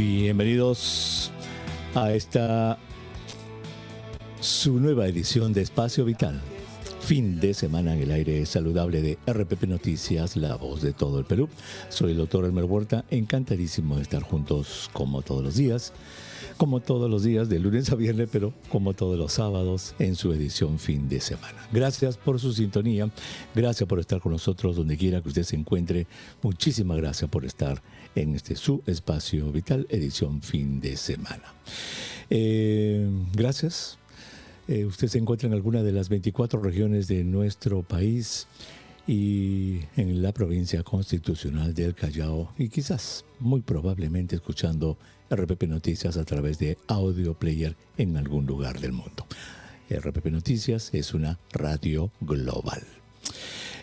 bienvenidos a esta su nueva edición de Espacio Vital. Fin de semana en el aire saludable de RPP Noticias, la voz de todo el Perú. Soy el doctor Elmer Huerta, encantadísimo de estar juntos como todos los días, como todos los días de lunes a viernes, pero como todos los sábados en su edición fin de semana. Gracias por su sintonía, gracias por estar con nosotros donde quiera que usted se encuentre, muchísimas gracias por estar en este su espacio vital, edición fin de semana. Eh, gracias. Eh, usted se encuentra en alguna de las 24 regiones de nuestro país y en la provincia constitucional del Callao y quizás muy probablemente escuchando RPP Noticias a través de audio player en algún lugar del mundo. RPP Noticias es una radio global.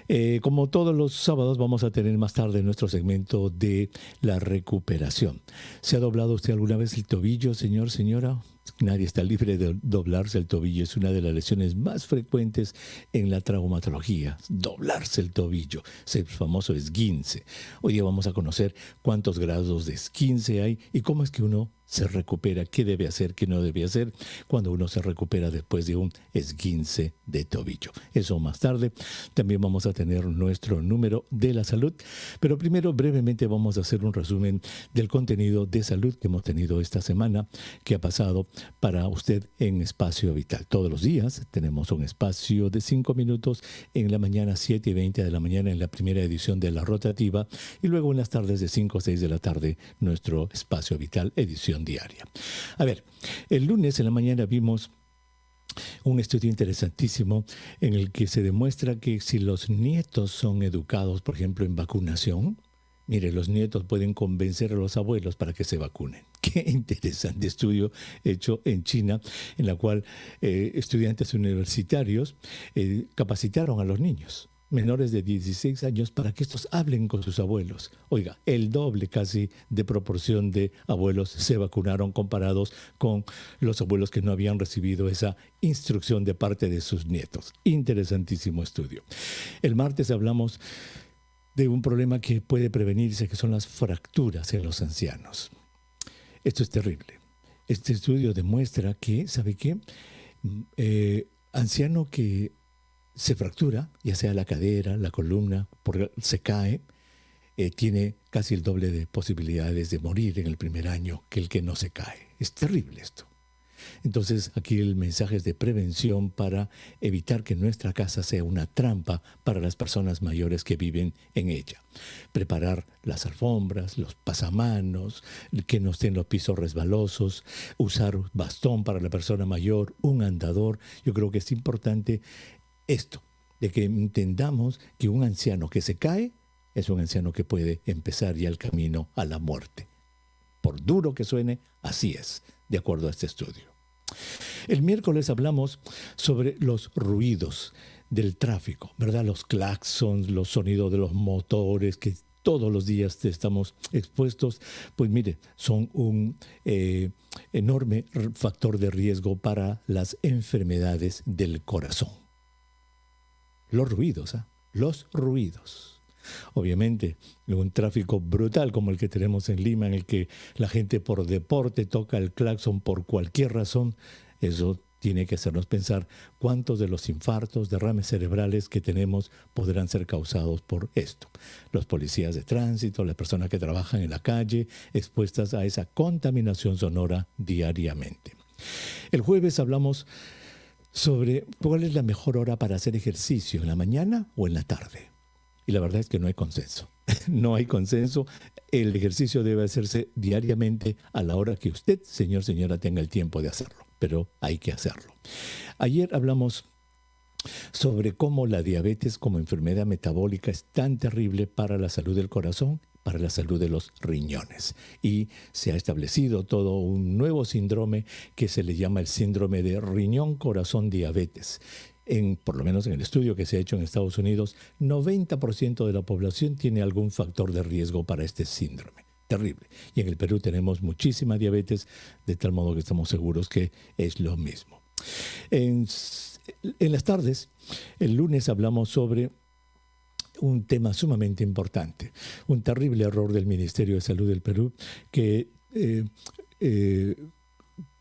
Eh, como todos los sábados vamos a tener más tarde nuestro segmento de la recuperación. ¿Se ha doblado usted alguna vez el tobillo, señor, señora? Nadie está libre de doblarse el tobillo. Es una de las lesiones más frecuentes en la traumatología. Doblarse el tobillo. el famoso esguince. Hoy día vamos a conocer cuántos grados de esguince hay y cómo es que uno se recupera, qué debe hacer, qué no debe hacer, cuando uno se recupera después de un esguince de tobillo. Eso más tarde. También vamos a tener nuestro número de la salud, pero primero brevemente vamos a hacer un resumen del contenido de salud que hemos tenido esta semana, que ha pasado para usted en Espacio Vital. Todos los días tenemos un espacio de 5 minutos en la mañana, 7 y 20 de la mañana en la primera edición de la rotativa y luego en las tardes de 5 o 6 de la tarde nuestro Espacio Vital edición diaria. A ver, el lunes en la mañana vimos un estudio interesantísimo en el que se demuestra que si los nietos son educados, por ejemplo, en vacunación, Mire, los nietos pueden convencer a los abuelos para que se vacunen. Qué interesante estudio hecho en China, en la cual eh, estudiantes universitarios eh, capacitaron a los niños menores de 16 años para que estos hablen con sus abuelos. Oiga, el doble casi de proporción de abuelos se vacunaron comparados con los abuelos que no habían recibido esa instrucción de parte de sus nietos. Interesantísimo estudio. El martes hablamos de un problema que puede prevenirse, que son las fracturas en los ancianos. Esto es terrible. Este estudio demuestra que, ¿sabe qué? Mm, eh, anciano que se fractura, ya sea la cadera, la columna, porque se cae, eh, tiene casi el doble de posibilidades de morir en el primer año que el que no se cae. Es terrible esto. Entonces aquí el mensaje es de prevención para evitar que nuestra casa sea una trampa para las personas mayores que viven en ella. Preparar las alfombras, los pasamanos, que no estén los pisos resbalosos, usar bastón para la persona mayor, un andador. Yo creo que es importante esto, de que entendamos que un anciano que se cae es un anciano que puede empezar ya el camino a la muerte. Por duro que suene, así es, de acuerdo a este estudio. El miércoles hablamos sobre los ruidos del tráfico, ¿verdad? Los claxons, los sonidos de los motores que todos los días estamos expuestos, pues mire, son un eh, enorme factor de riesgo para las enfermedades del corazón. Los ruidos, ¿ah? los ruidos. Obviamente, un tráfico brutal como el que tenemos en Lima, en el que la gente por deporte toca el claxon por cualquier razón, eso tiene que hacernos pensar cuántos de los infartos, derrames cerebrales que tenemos podrán ser causados por esto. Los policías de tránsito, las personas que trabajan en la calle, expuestas a esa contaminación sonora diariamente. El jueves hablamos sobre cuál es la mejor hora para hacer ejercicio, en la mañana o en la tarde. Y la verdad es que no hay consenso. No hay consenso. El ejercicio debe hacerse diariamente a la hora que usted, señor, señora, tenga el tiempo de hacerlo. Pero hay que hacerlo. Ayer hablamos sobre cómo la diabetes como enfermedad metabólica es tan terrible para la salud del corazón para la salud de los riñones. Y se ha establecido todo un nuevo síndrome que se le llama el síndrome de riñón corazón diabetes. En, por lo menos en el estudio que se ha hecho en Estados Unidos, 90% de la población tiene algún factor de riesgo para este síndrome terrible. Y en el Perú tenemos muchísima diabetes, de tal modo que estamos seguros que es lo mismo. En, en, las tardes, el lunes hablamos sobre un tema sumamente importante, un terrible error del Ministerio de Salud del Perú que eh, eh,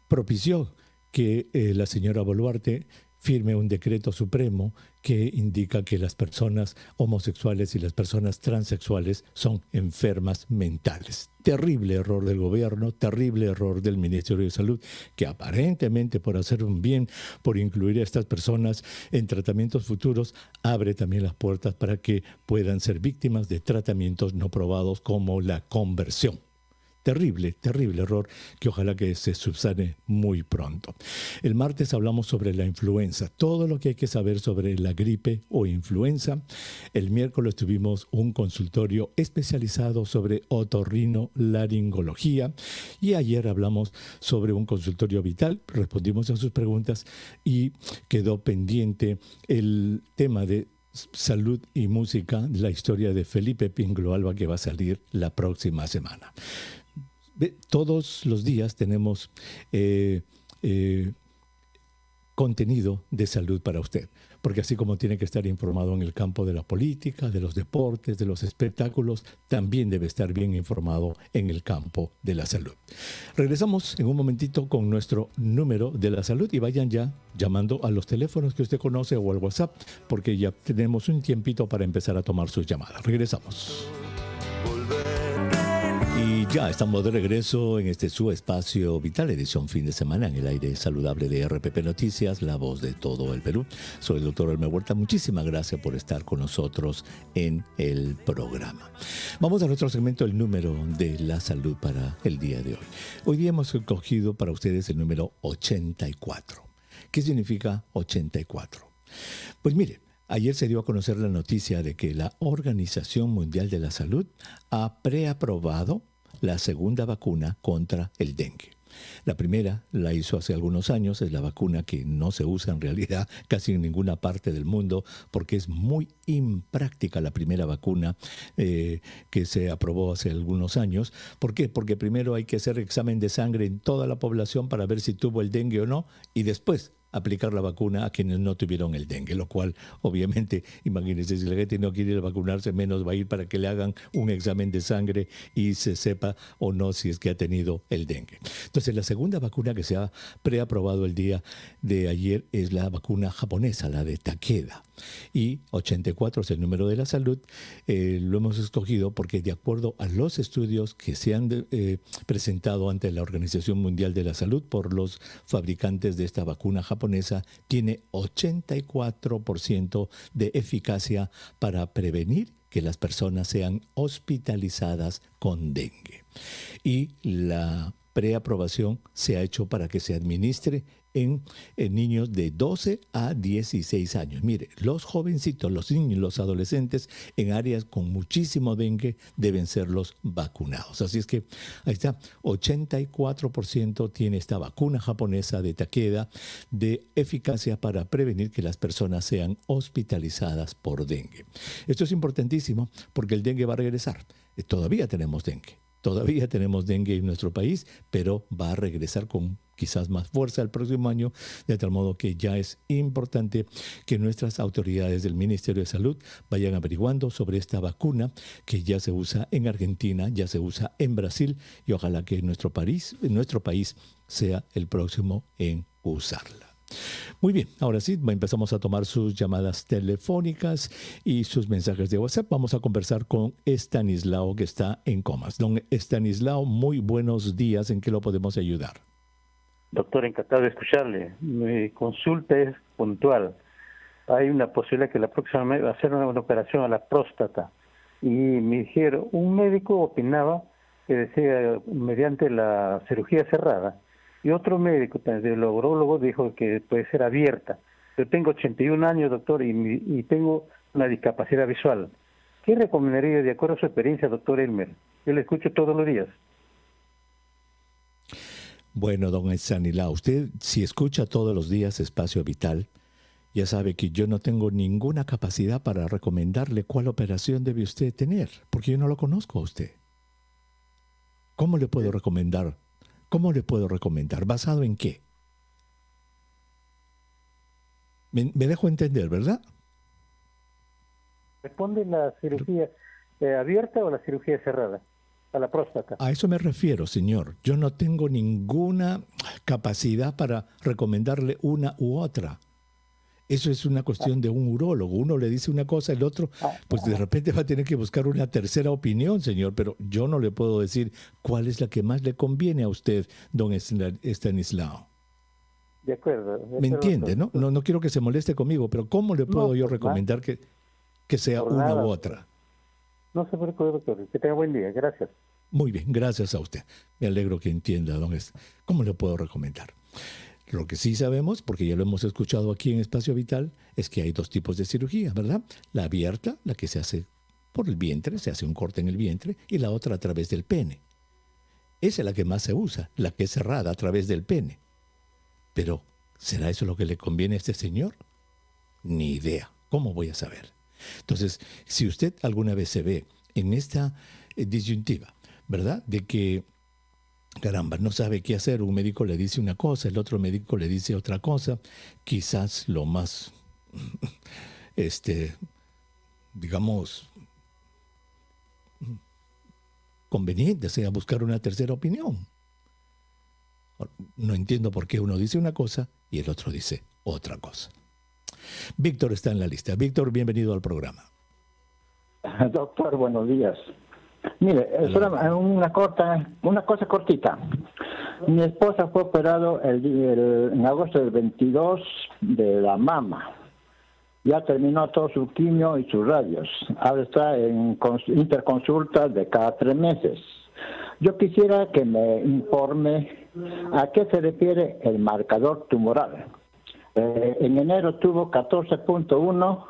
propició que eh, la señora Boluarte firme un decreto supremo que indica que las personas homosexuales y las personas transexuales son enfermas mentales. Terrible error del gobierno, terrible error del Ministerio de Salud, que aparentemente por hacer un bien, por incluir a estas personas en tratamientos futuros, abre también las puertas para que puedan ser víctimas de tratamientos no probados como la conversión terrible, terrible error que ojalá que se subsane muy pronto. El martes hablamos sobre la influenza, todo lo que hay que saber sobre la gripe o influenza. El miércoles tuvimos un consultorio especializado sobre otorrino laringología y ayer hablamos sobre un consultorio vital, respondimos a sus preguntas y quedó pendiente el tema de Salud y Música, la historia de Felipe Pinglo Alba que va a salir la próxima semana todos los días tenemos eh, eh, contenido de salud para usted, porque así como tiene que estar informado en el campo de la política, de los deportes, de los espectáculos, también debe estar bien informado en el campo de la salud. Regresamos en un momentito con nuestro número de la salud y vayan ya llamando a los teléfonos que usted conoce o al WhatsApp, porque ya tenemos un tiempito para empezar a tomar sus llamadas. Regresamos ya estamos de regreso en este su espacio vital, edición fin de semana, en el aire saludable de RPP Noticias, la voz de todo el Perú. Soy el doctor Elmer Huerta. Muchísimas gracias por estar con nosotros en el programa. Vamos a nuestro segmento, el número de la salud para el día de hoy. Hoy día hemos escogido para ustedes el número 84. ¿Qué significa 84? Pues mire, Ayer se dio a conocer la noticia de que la Organización Mundial de la Salud ha preaprobado la segunda vacuna contra el dengue. La primera la hizo hace algunos años, es la vacuna que no se usa en realidad casi en ninguna parte del mundo porque es muy impráctica la primera vacuna eh, que se aprobó hace algunos años. ¿Por qué? Porque primero hay que hacer examen de sangre en toda la población para ver si tuvo el dengue o no y después aplicar la vacuna a quienes no tuvieron el dengue, lo cual obviamente, imagínense, si la gente no quiere vacunarse, menos va a ir para que le hagan un examen de sangre y se sepa o no si es que ha tenido el dengue. Entonces, la segunda vacuna que se ha preaprobado el día de ayer es la vacuna japonesa, la de Takeda. Y 84 es el número de la salud, eh, lo hemos escogido porque de acuerdo a los estudios que se han eh, presentado ante la Organización Mundial de la Salud por los fabricantes de esta vacuna japonesa, tiene 84% de eficacia para prevenir que las personas sean hospitalizadas con dengue. Y la preaprobación se ha hecho para que se administre en, niños de 12 a 16 años. Mire, los jovencitos, los niños, los adolescentes en áreas con muchísimo dengue deben ser los vacunados. Así es que ahí está, 84% tiene esta vacuna japonesa de Takeda de eficacia para prevenir que las personas sean hospitalizadas por dengue. Esto es importantísimo porque el dengue va a regresar. Todavía tenemos dengue. Todavía tenemos dengue en nuestro país, pero va a regresar con quizás más fuerza el próximo año, de tal modo que ya es importante que nuestras autoridades del Ministerio de Salud vayan averiguando sobre esta vacuna que ya se usa en Argentina, ya se usa en Brasil y ojalá que nuestro país, nuestro país sea el próximo en usarla. Muy bien, ahora sí, empezamos a tomar sus llamadas telefónicas y sus mensajes de WhatsApp. Vamos a conversar con Estanislao que está en comas. Don Estanislao, muy buenos días, ¿en qué lo podemos ayudar? Doctor, encantado de escucharle. Mi consulta es puntual. Hay una posibilidad que la próxima va a ser una, operación a la próstata. Y me dijeron, un médico opinaba que decía mediante la cirugía cerrada. Y otro médico, pues, el urologo, dijo que puede ser abierta. Yo tengo 81 años, doctor, y, y tengo una discapacidad visual. ¿Qué recomendaría de acuerdo a su experiencia, doctor Elmer? Yo le escucho todos los días. Bueno, don la usted si escucha todos los días Espacio Vital, ya sabe que yo no tengo ninguna capacidad para recomendarle cuál operación debe usted tener, porque yo no lo conozco a usted. ¿Cómo le puedo eh. recomendar? ¿Cómo le puedo recomendar? ¿Basado en qué? Me, dejo entender, ¿verdad? ¿Responde la cirugía eh, abierta o la cirugía cerrada? a la A eso me refiero, señor. Yo no tengo ninguna capacidad para recomendarle una u otra. Eso es una cuestión de un urólogo. Uno le dice una cosa, el otro, ah. pues de repente va a tener que buscar una tercera opinión, señor, pero yo no le puedo decir cuál es la que más le conviene a usted, don Stanislao. De acuerdo. Me entiende, ¿no? ¿no? quiero que se moleste conmigo, pero ¿cómo le puedo yo pues, recomendar que, que sea una u otra? No se preocupe, doctor. Que tenga buen día. Gracias. Muy bien, gracias a usted. Me alegro que entienda, don ¿Cómo le puedo recomendar? Lo que sí sabemos, porque ya lo hemos escuchado aquí en Espacio Vital, es que hay dos tipos de cirugía, ¿verdad? La abierta, la que se hace por el vientre, se hace un corte en el vientre, y la otra a través del pene. Esa es la que más se usa, la que es cerrada a través del pene. Pero, ¿será eso lo que le conviene a este señor? Ni idea. ¿Cómo voy a saber? Entonces, si usted alguna vez se ve en esta eh, disyuntiva, ¿verdad? De que, caramba, no sabe qué hacer, un médico le dice una cosa, el otro médico le dice otra cosa, quizás lo más, este, digamos, conveniente sea buscar una tercera opinión. No entiendo por qué uno dice una cosa y el otro dice otra cosa. Víctor está en la lista. Víctor, bienvenido al programa. Doctor, buenos días. Mire, eh, eh, una corta, una cosa cortita. Mi esposa fue operado el, en agosto del 22 de la mama. Ya terminó todo su quimio y sus radios. Ahora está en interconsulta de cada tres meses. Yo quisiera que me informe a qué se refiere el marcador tumoral. Eh, en enero tuvo 14.1,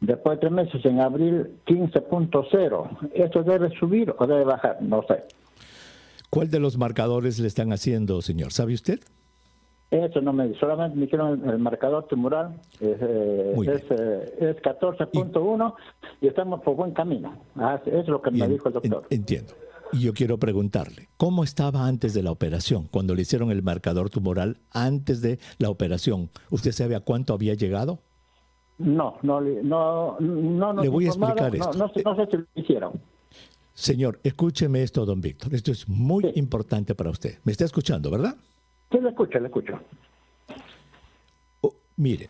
después de tres meses en abril 15.0. ¿Esto debe subir o debe bajar? No sé. ¿Cuál de los marcadores le están haciendo, señor? ¿Sabe usted? Eso no me solamente me dijeron el, marcador tumoral es, eh, es, 14.1 eh, y, estamos por buen camino. Ah, es lo que me dijo el doctor. Entiendo. Y yo quiero preguntarle, ¿cómo estaba antes de la operación? Cuando le hicieron el marcador tumoral antes de la operación, ¿usted sabe a cuánto había llegado? No, no, no, no. le voy a explicar esto. No, no, sé si lo hicieron. Señor, escúcheme esto, don Víctor. Esto es muy importante para usted. ¿Me está escuchando, verdad? Sí, le escucho, le escucho. Oh, mire,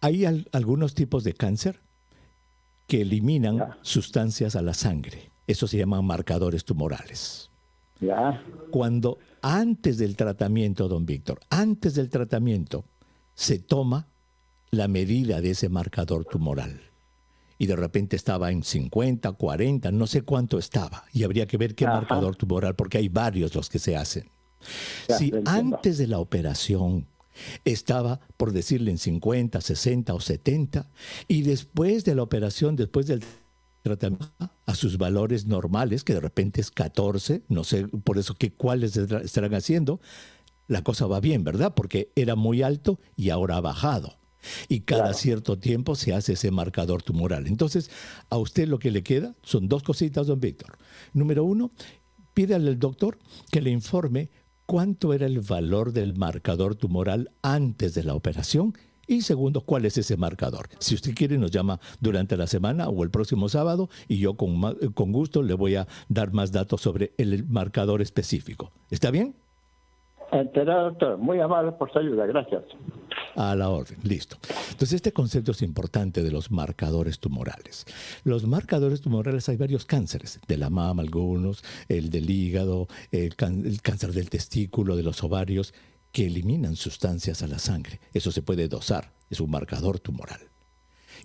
hay algunos tipos de cáncer que eliminan sustancias a la sangre. Eso se llaman marcadores tumorales. Ya. Cuando antes del tratamiento, don Víctor, antes del tratamiento, se toma la medida de ese marcador tumoral. Y de repente estaba en 50, 40, no sé cuánto estaba. Y habría que ver qué marcador tumoral, porque hay varios los que se hacen. si antes de la operación estaba, por decirle, en 50, 60 o 70, y después de la operación, después del a sus valores normales, que de repente es 14, no sé por eso qué cuáles estarán haciendo, la cosa va bien, ¿verdad? Porque era muy alto y ahora ha bajado. Y cada cierto tiempo se hace ese marcador tumoral. Entonces, a usted lo que le queda son dos cositas, don Víctor. Número uno, pídale al doctor que le informe cuánto era el valor del marcador tumoral antes de la operación y segundo, ¿cuál es ese marcador? Si usted quiere, nos llama durante la semana o el próximo sábado y yo con, gusto le voy a dar más datos sobre el marcador específico. ¿Está bien? Enterado, doctor. Muy amable por su ayuda. Gracias. A la orden, listo. Entonces, este concepto es importante de los marcadores tumorales. Los marcadores tumorales hay varios cánceres, de la mama algunos, el del hígado, el cáncer del testículo, de los ovarios, que eliminan sustancias a la sangre. Eso se puede dosar, es un marcador tumoral.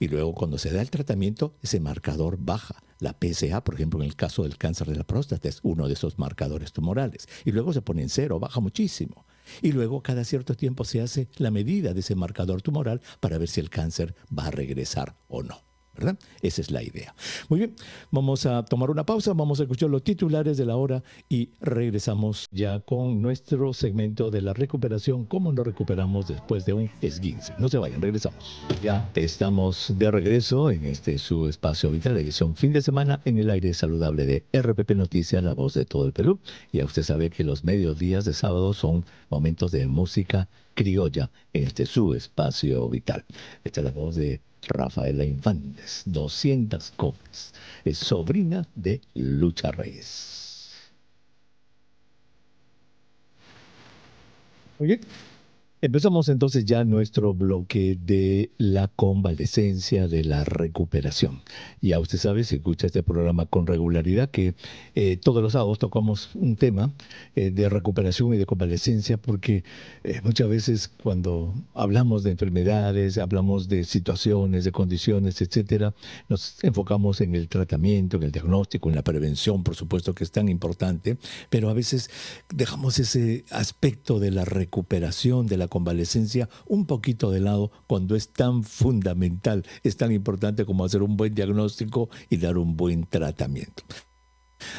Y luego cuando se da el tratamiento, ese marcador baja. La PSA, por ejemplo, en el caso del cáncer de la próstata, es uno de esos marcadores tumorales. Y luego se pone en cero, baja muchísimo. Y luego cada cierto tiempo se hace la medida de ese marcador tumoral para ver si el cáncer va a regresar o no. ¿verdad? Esa es la idea. Muy bien, vamos a tomar una pausa, vamos a escuchar los titulares de la hora y regresamos ya con nuestro segmento de la recuperación, cómo nos recuperamos después de un esguince. No se vayan, regresamos. Ya estamos de regreso en este su espacio vital, edición fin de semana en el aire saludable de RPP Noticias, la voz de todo el Perú. Ya usted sabe que los mediodías de sábado son momentos de música criolla en este su espacio vital. Esta la voz de Rafaela Infantes, 200 copias. Es sobrina de Lucha Reyes. Oye. Empezamos entonces ya nuestro bloque de la convalecencia, de la recuperación. Ya usted sabe, si escucha este programa con regularidad, que eh, todos los sábados tocamos un tema eh, de recuperación y de convalecencia, porque eh, muchas veces cuando hablamos de enfermedades, hablamos de situaciones, de condiciones, etcétera, nos enfocamos en el tratamiento, en el diagnóstico, en la prevención, por supuesto que es tan importante, pero a veces dejamos ese aspecto de la recuperación, de la convalecencia un poquito de lado cuando es tan fundamental, es tan importante como hacer un buen diagnóstico y dar un buen tratamiento.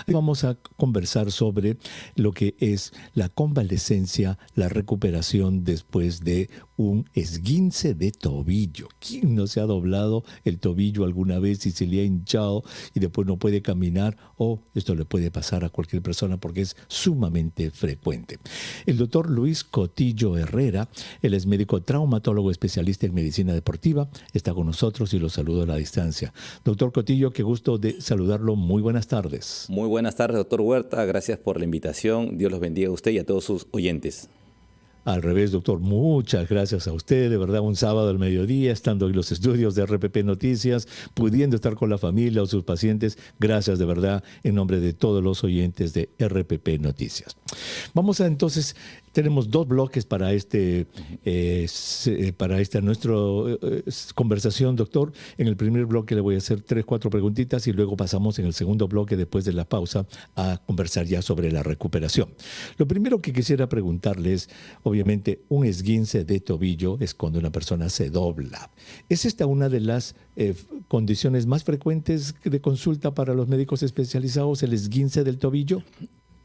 Vamos a conversar sobre lo que es la convalescencia, la recuperación después de un esguince de tobillo. ¿Quién no se ha doblado el tobillo alguna vez y se le ha hinchado y después no puede caminar? O esto le puede pasar a cualquier persona porque es sumamente frecuente. El doctor Luis Cotillo Herrera, él es médico traumatólogo especialista en medicina deportiva, está con nosotros y lo saludo a la distancia. Doctor Cotillo, qué gusto de saludarlo. Muy buenas tardes. Muy buenas tardes, doctor Huerta. Gracias por la invitación. Dios los bendiga a usted y a todos sus oyentes. Al revés, doctor, muchas gracias a usted, de verdad, un sábado al mediodía, estando en los estudios de RPP Noticias, pudiendo estar con la familia o sus pacientes. Gracias, de verdad, en nombre de todos los oyentes de RPP Noticias. Vamos a entonces tenemos dos bloques para este, eh, eh, para esta nuestra eh, conversación, doctor. En el primer bloque le voy a hacer tres, cuatro preguntitas y luego pasamos en el segundo bloque, después de la pausa, a conversar ya sobre la recuperación. Lo primero que quisiera preguntarles, obviamente, un esguince de tobillo es cuando una persona se dobla. ¿Es esta una de las condiciones más frecuentes de consulta para los médicos especializados, el esguince del tobillo?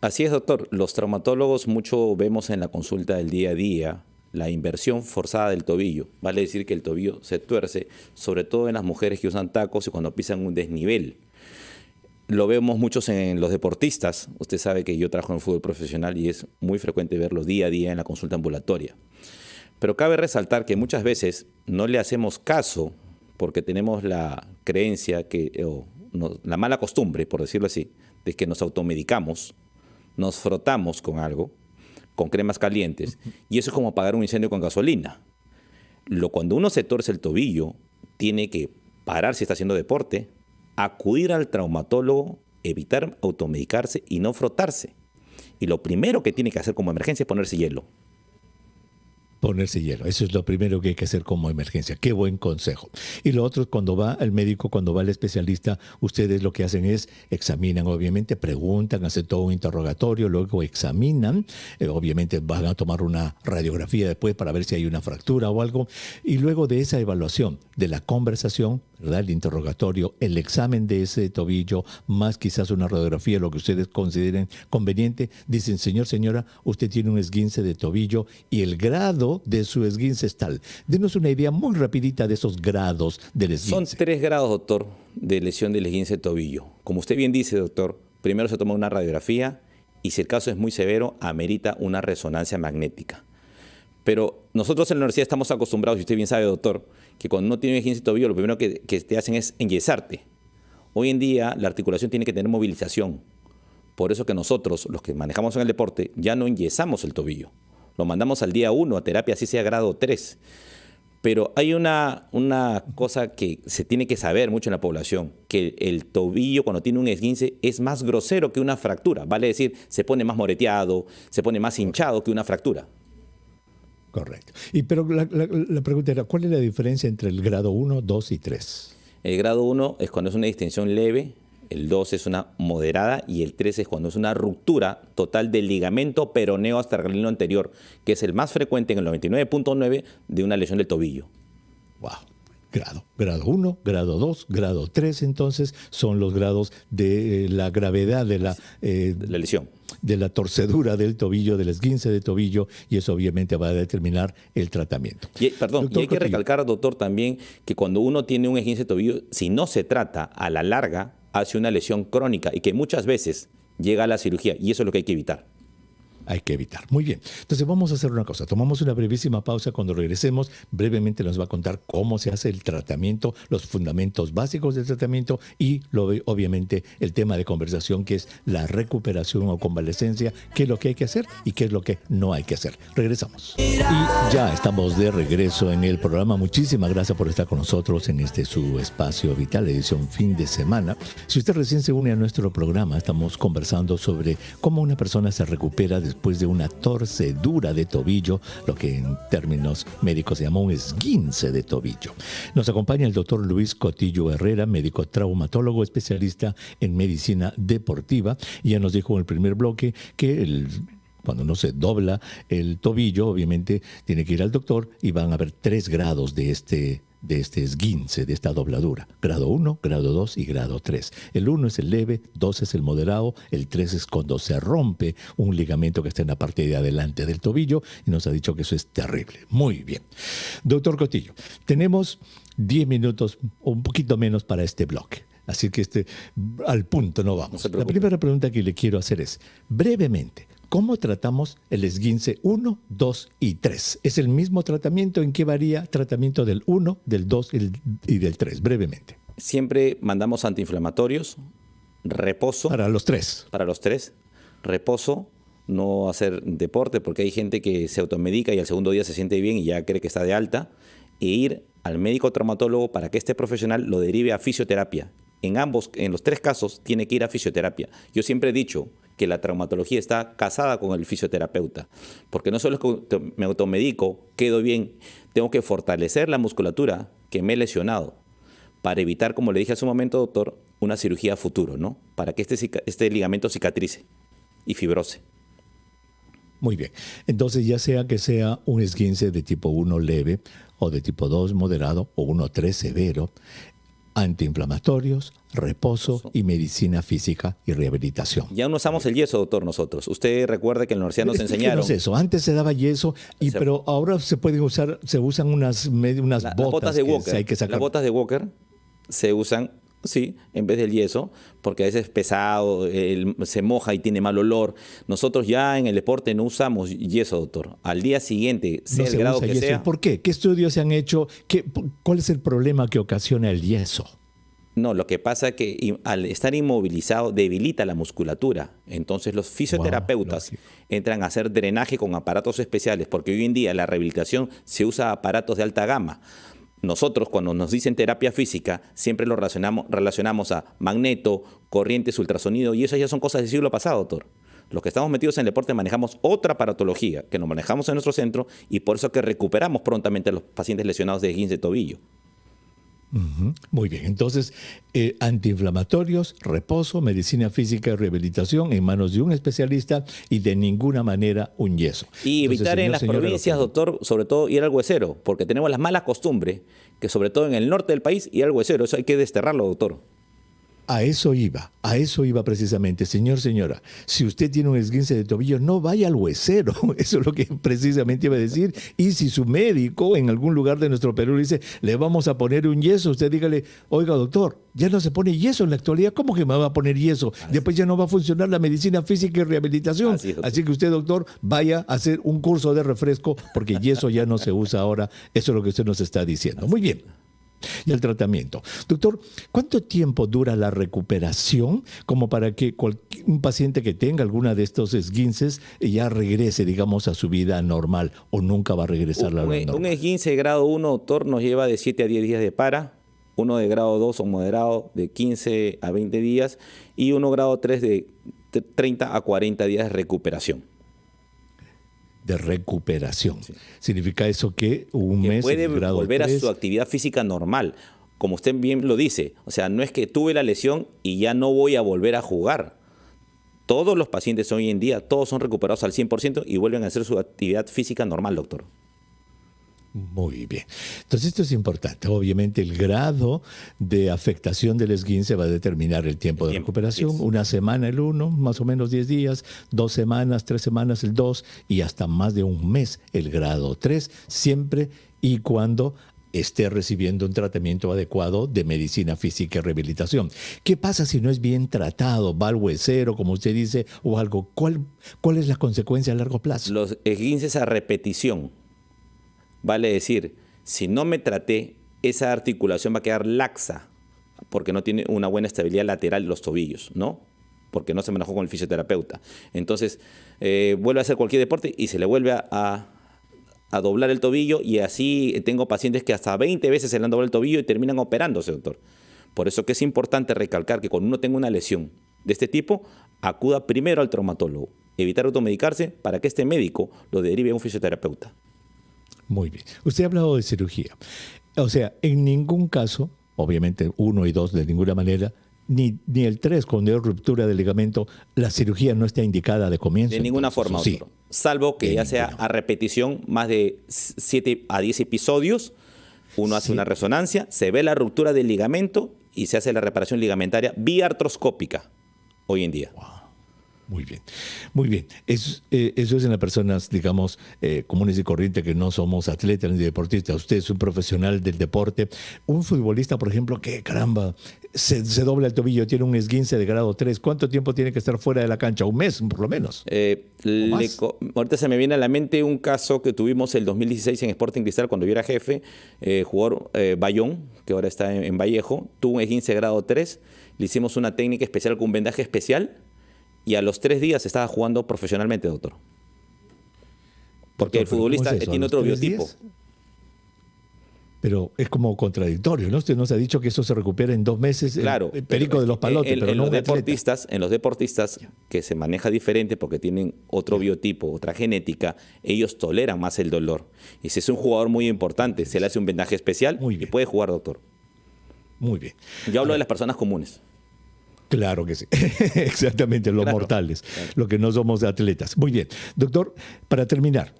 Así es, doctor. Los traumatólogos mucho vemos en la consulta del día a día la inversión forzada del tobillo. Vale decir que el tobillo se tuerce, sobre todo en las mujeres que usan tacos y cuando pisan un desnivel. Lo vemos muchos en los deportistas. Usted sabe que yo trabajo en fútbol profesional y es muy frecuente verlo día a día en la consulta ambulatoria. Pero cabe resaltar que muchas veces no le hacemos caso porque tenemos la creencia que, o la mala costumbre, por decirlo así, de que nos automedicamos nos frotamos con algo, con cremas calientes, y eso es como apagar un incendio con gasolina. Lo, cuando uno se torce el tobillo, tiene que parar si está haciendo deporte, acudir al traumatólogo, evitar automedicarse y no frotarse. Y lo primero que tiene que hacer como emergencia es ponerse hielo ponerse hielo. Eso es lo primero que hay que hacer como emergencia. Qué buen consejo. Y lo otro cuando va el médico, cuando va el especialista, ustedes lo que hacen es examinan, obviamente, preguntan, hacen todo un interrogatorio, luego examinan, eh, obviamente van a tomar una radiografía después para ver si hay una fractura o algo, y luego de esa evaluación, de la conversación, ¿verdad? El interrogatorio, el examen de ese tobillo, más quizás una radiografía, lo que ustedes consideren conveniente, dicen, señor, señora, usted tiene un esguince de tobillo y el grado de su esguince es tal. Denos una idea muy rapidita de esos grados del esguince. Son tres grados, doctor, de lesión del esguince de tobillo. Como usted bien dice, doctor, primero se toma una radiografía y si el caso es muy severo, amerita una resonancia magnética. Pero nosotros en la universidad estamos acostumbrados, y usted bien sabe, doctor, que cuando no tiene esguince de tobillo, lo primero que, te hacen es enyesarte. Hoy en día la articulación tiene que tener movilización. Por eso que nosotros, los que manejamos en el deporte, ya no enyesamos el tobillo. Lo mandamos al día uno, a terapia, así sea grado 3. Pero hay una, una cosa que se tiene que saber mucho en la población, que el tobillo cuando tiene un esguince es más grosero que una fractura. Vale decir, se pone más moreteado, se pone más hinchado que una fractura. Correcto. Y pero la, pregunta era, ¿cuál es la diferencia entre el grado 1, 2 y 3? El grado 1 es cuando es una distensión leve, el 2 es una moderada y el 3 es cuando es una ruptura total del ligamento peroneo astragalino anterior, que es el más frecuente en el 99.9 de una lesión del tobillo. Wow. Grado, grado 1, grado 2, grado 3, entonces son los grados de eh, la gravedad de la eh, lesión de la torcedura del tobillo, del esguince de tobillo, y eso obviamente va a determinar el tratamiento. Y, perdón, y hay que recalcar, doctor, también que cuando uno tiene un esguince de tobillo, si no se trata a la larga, hace una lesión crónica y que muchas veces llega a la cirugía, y eso es lo que hay que evitar hay que evitar. Muy bien, entonces vamos a hacer una cosa. Tomamos una brevísima pausa. Cuando regresemos, brevemente nos va a contar cómo se hace el tratamiento, los fundamentos básicos del tratamiento y lo, obviamente el tema de conversación que es la recuperación o convalecencia qué es lo que hay que hacer y qué es lo que no hay que hacer. Regresamos. Y ya estamos de regreso en el programa. Muchísimas gracias por estar con nosotros en este su espacio vital, edición fin de semana. Si usted recién se une a nuestro programa, estamos conversando sobre cómo una persona se recupera después después de una torcedura de tobillo, lo que en términos médicos se llama un esguince de tobillo. Nos acompaña el doctor Luis Cotillo Herrera, médico traumatólogo especialista en medicina deportiva. Y ya nos dijo en el primer bloque que cuando no se dobla el tobillo, obviamente tiene que ir al doctor y van a haber tres grados de este de este esguince, de esta dobladura. Grado 1, grado 2 y grado 3. El 1 es el leve, 2 es el moderado, el 3 es cuando se rompe un ligamento que está en la parte de adelante del tobillo y nos ha dicho que eso es terrible. Muy bien. Doctor Cotillo, tenemos 10 minutos o un poquito menos para este bloque. Así que este, al punto no vamos. la primera pregunta que le quiero hacer es, brevemente, ¿Cómo tratamos el esguince 1, 2 y 3? Es el mismo tratamiento, ¿en qué varía tratamiento del 1, del 2 y del 3? Brevemente. Siempre mandamos antiinflamatorios, reposo. Para los tres. Para los tres. Reposo, no hacer deporte, porque hay gente que se automedica y al segundo día se siente bien y ya cree que está de alta, e ir al médico traumatólogo para que este profesional lo derive a fisioterapia. En ambos, en los tres casos, tiene que ir a fisioterapia. Yo siempre he dicho, que la traumatología está casada con el fisioterapeuta, porque no solo es que me automedico, quedo bien, tengo que fortalecer la musculatura que me he lesionado para evitar, como le dije hace un momento, doctor, una cirugía futuro, ¿no? Para que este, este ligamento cicatrice y fibrose. Muy bien. Entonces, ya sea que sea un esguince de tipo 1 leve o de tipo 2 moderado o 1-3 severo, antiinflamatorios, reposo y medicina física y rehabilitación. Ya no usamos el yeso, doctor, nosotros. Usted recuerda que el la universidad nos enseñaron. Es eso. Antes se daba yeso, pero ahora se pueden usar, se usan unas, unas botas. de Walker. Las botas de Walker se usan Sí, en vez del yeso, porque a veces es pesado, se moja y tiene mal olor. Nosotros ya en el deporte no usamos yeso, doctor. Al día siguiente, sea el grado que sea. ¿Por qué? ¿Qué estudios se han hecho? ¿Cuál es el problema que ocasiona el yeso? No, lo que pasa es que al estar inmovilizado debilita la musculatura. Entonces los fisioterapeutas entran a hacer drenaje con aparatos especiales, porque hoy en día la rehabilitación se usa aparatos de alta gama nosotros cuando nos dicen terapia física, siempre lo relacionamos, a magneto, corrientes, ultrasonido, y esas ya son cosas del siglo pasado, doctor. Los que estamos metidos en el deporte manejamos otra paratología que nos manejamos en nuestro centro y por eso que recuperamos prontamente a los pacientes lesionados de gin de tobillo. Muy bien, entonces, eh, antiinflamatorios, reposo, medicina física y rehabilitación en manos de un especialista y de ninguna manera un yeso. Y evitar en las provincias, doctor, sobre todo ir al huesero, porque tenemos las malas costumbres, que sobre todo en el norte del país, ir al huesero, eso hay que desterrarlo, doctor. A eso iba, a eso iba precisamente. Señor, señora, si usted tiene un esguince de tobillo, no vaya al huesero. Eso es lo que precisamente iba a decir. Y si su médico en algún lugar de nuestro Perú le dice, le vamos a poner un yeso, usted dígale, oiga doctor, ya no se pone yeso en la actualidad, ¿cómo que me va a poner yeso? Después ya no va a funcionar la medicina física y rehabilitación. Así, Así que usted, doctor, vaya a hacer un curso de refresco porque yeso ya no se usa ahora. Eso es lo que usted nos está diciendo. Muy bien y el tratamiento. Doctor, ¿cuánto tiempo dura la recuperación como para que un paciente que tenga alguna de estos esguinces eh, ya regrese, digamos, a su vida normal o nunca va a regresar a la e, normalidad? Un esguince de grado 1, doctor, nos lleva de 7 a 10 días de para, uno de grado 2 o moderado de 15 a 20 días y uno grado 3 de 30 a 40 días de recuperación de recuperación. Significa eso que un mes mes... Puede volver a su actividad física normal, como usted bien lo dice. O sea, no es que tuve la lesión y ya no voy a volver a jugar. Todos los pacientes hoy en día, todos son recuperados al 100% y vuelven a hacer su actividad física normal, doctor. Muy bien. Entonces esto es importante. Obviamente el grado de afectación del esguince va a determinar el tiempo de recuperación. Una semana el 1, más o menos 10 días, dos semanas, tres semanas el 2 y hasta más de un mes el grado 3, siempre y cuando esté recibiendo un tratamiento adecuado de medicina física y rehabilitación. ¿Qué pasa si no es bien tratado, va al huesero, como usted dice, o algo? ¿Cuál, cuál es la consecuencia a largo plazo? Los esguinces a repetición Vale decir, si no me traté, esa articulación va a quedar laxa porque no tiene una buena estabilidad lateral de los tobillos, ¿no? Porque no se manejó con el fisioterapeuta. Entonces, eh, vuelve a hacer cualquier deporte y se le vuelve a, doblar el tobillo y así tengo pacientes que hasta 20 veces se le han doblado el tobillo y terminan operándose, doctor. Por eso que es importante recalcar que cuando uno tenga una lesión de este tipo, acuda primero al traumatólogo. Evitar automedicarse para que este médico lo derive a un fisioterapeuta. Muy bien. Usted ha hablado de cirugía. O sea, en ningún caso, obviamente uno y dos de ninguna manera, ni, ni el tres cuando hay ruptura del ligamento, la cirugía no está indicada de comienzo. De ninguna forma, sí. Otro. Salvo que ya sea a repetición más de siete a 10 episodios, uno hace una resonancia, se ve la ruptura del ligamento y se hace la reparación ligamentaria vía artroscópica hoy en día. Muy bien, muy bien. Eso, eh, eso es en las personas, digamos, eh, comunes y corrientes que no somos atletas ni deportistas. Usted es un profesional del deporte. Un futbolista, por ejemplo, que caramba, se, dobla el tobillo, tiene un esguince de grado 3. ¿Cuánto tiempo tiene que estar fuera de la cancha? Un mes, por lo menos. Eh, le, ahorita se me viene a la mente un caso que tuvimos el 2016 en Sporting Cristal cuando yo era jefe, eh, jugador Bayón, que ahora está en, Vallejo, tuvo un esguince de grado 3. Le hicimos una técnica especial con un vendaje especial y a los tres días estaba jugando profesionalmente, doctor. Porque el futbolista tiene otro biotipo. Pero es como contradictorio, ¿no? Usted nos ha dicho que eso se recupera en dos meses. Claro. El perico de los palotes. En, pero los deportistas, en los deportistas que se maneja diferente porque tienen otro biotipo, otra genética, ellos toleran más el dolor. Y si es un jugador muy importante, se le hace un vendaje especial y puede jugar, doctor. Muy bien. Yo hablo de las personas comunes. Claro que sí, exactamente, los mortales, lo los que no somos atletas. Muy bien, doctor, para terminar,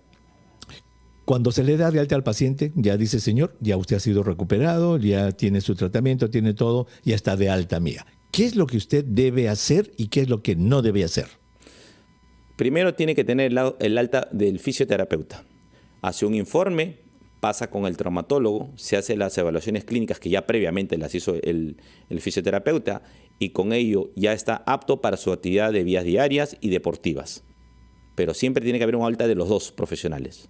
cuando se le da de alta al paciente, ya dice, señor, ya usted ha sido recuperado, ya tiene su tratamiento, tiene todo, ya está de alta mía. ¿Qué es lo que usted debe hacer y qué es lo que no debe hacer? Primero tiene que tener el, alta del fisioterapeuta. Hace un informe, pasa con el traumatólogo, se hace las evaluaciones clínicas que ya previamente las hizo el fisioterapeuta y con ello ya está apto para su actividad de vías diarias y deportivas. Pero siempre tiene que haber un alta de los dos profesionales.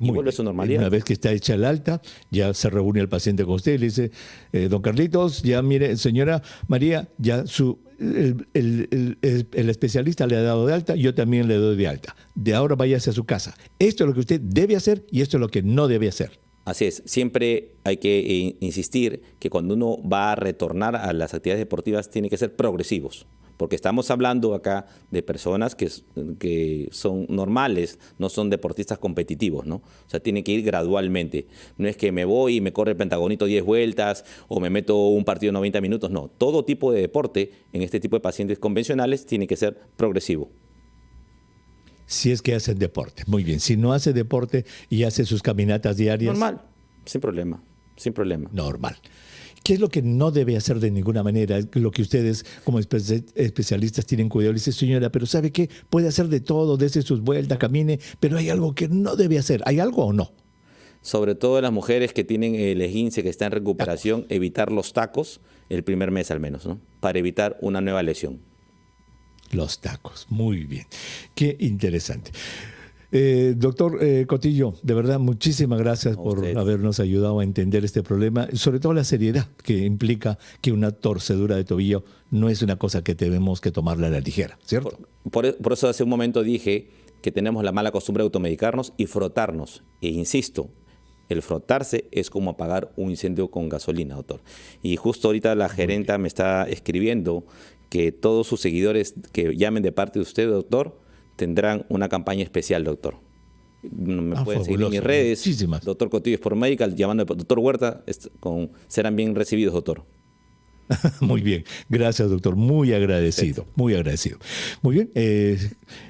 y vuelve a su normalidad. Una vez que está hecha el alta, ya se reúne el paciente con usted y le dice, eh, don Carlitos, ya mire, señora María, ya su el, especialista le ha dado de alta, yo también le doy de alta. De ahora váyase a su casa. Esto es lo que usted debe hacer y esto es lo que no debe hacer. Así es, siempre hay que eh, insistir que cuando uno va a retornar a las actividades deportivas tiene que ser progresivos, porque estamos hablando acá de personas que, que son normales, no son deportistas competitivos, ¿no? O sea, tiene que ir gradualmente. No es que me voy y me corre el pentagonito 10 vueltas o me meto un partido 90 minutos, no. Todo tipo de deporte en este tipo de pacientes convencionales tiene que ser progresivo si es que hace deporte. Muy bien, si no hace deporte y hace sus caminatas diarias. Normal, sin problema, sin problema. Normal. ¿Qué es lo que no debe hacer de ninguna manera? Lo que ustedes como especialistas tienen cuidado. dice, señora, pero ¿sabe qué? Puede hacer de todo, desde sus vueltas, camine, pero hay algo que no debe hacer. ¿Hay algo o no? Sobre todo las mujeres que tienen eh, el esguince, que están en recuperación, evitar los tacos el primer mes al menos, ¿no? Para evitar una nueva lesión. Los tacos, muy bien. Qué interesante. Eh, doctor eh, Cotillo, de verdad, muchísimas gracias por habernos ayudado a entender este problema, sobre todo la seriedad que implica que una torcedura de tobillo no es una cosa que tenemos que tomarla a la ligera, ¿cierto? Por, eso hace un momento dije que tenemos la mala costumbre de automedicarnos y frotarnos. E insisto, el frotarse es como apagar un incendio con gasolina, doctor. Y justo ahorita la gerenta me está escribiendo que todos sus seguidores que llamen de parte de usted, doctor, tendrán una campaña especial, doctor. Me ah, pueden seguir en mis redes. Muchísimas. Doctor Cotillo por Medical, llamando al doctor Huerta, serán bien recibidos, doctor. Muy bien, gracias doctor, muy agradecido, muy agradecido. Muy bien, eh,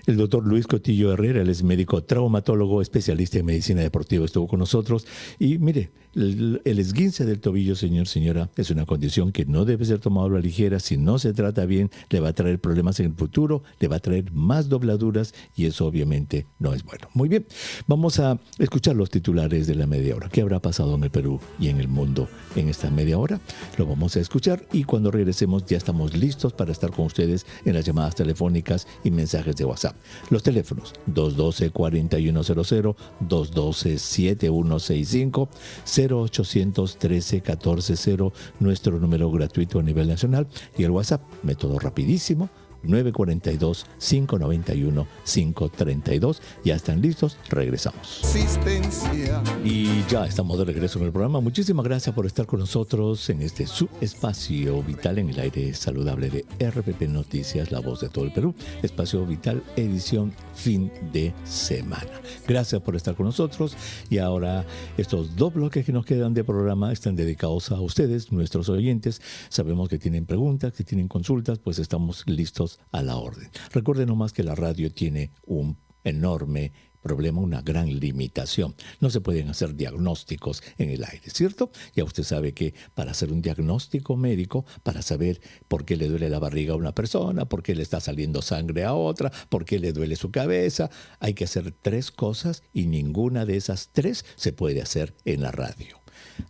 el doctor Luis Cotillo Herrera, él es médico traumatólogo, especialista en medicina deportiva, estuvo con nosotros y mire, el, esguince del tobillo, señor, señora, es una condición que no debe ser tomada a la ligera. Si no se trata bien, le va a traer problemas en el futuro, le va a traer más dobladuras y eso obviamente no es bueno. Muy bien, vamos a escuchar los titulares de la media hora. ¿Qué habrá pasado en el Perú y en el mundo en esta media hora? Lo vamos a escuchar y cuando regresemos ya estamos listos para estar con ustedes en las llamadas telefónicas y mensajes de WhatsApp. Los teléfonos 212-4100, 212-7165, 0813 140, nuestro número gratuito a nivel nacional, y el WhatsApp, método rapidísimo, 942-591-532. Ya están listos, regresamos. Y ya estamos de regreso en el programa. Muchísimas gracias por estar con nosotros en este subespacio vital en el aire saludable de RPP Noticias, la voz de todo el Perú. Espacio vital, edición fin de semana. Gracias por estar con nosotros. Y ahora estos dos bloques que nos quedan de programa están dedicados a ustedes, nuestros oyentes. Sabemos que tienen preguntas, que tienen consultas, pues estamos listos a la orden. Recuerden nomás que la radio tiene un enorme problema, una gran limitación. No se pueden hacer diagnósticos en el aire, ¿cierto? Ya usted sabe que para hacer un diagnóstico médico, para saber por qué le duele la barriga a una persona, por qué le está saliendo sangre a otra, por qué le duele su cabeza, hay que hacer tres cosas y ninguna de esas tres se puede hacer en la radio.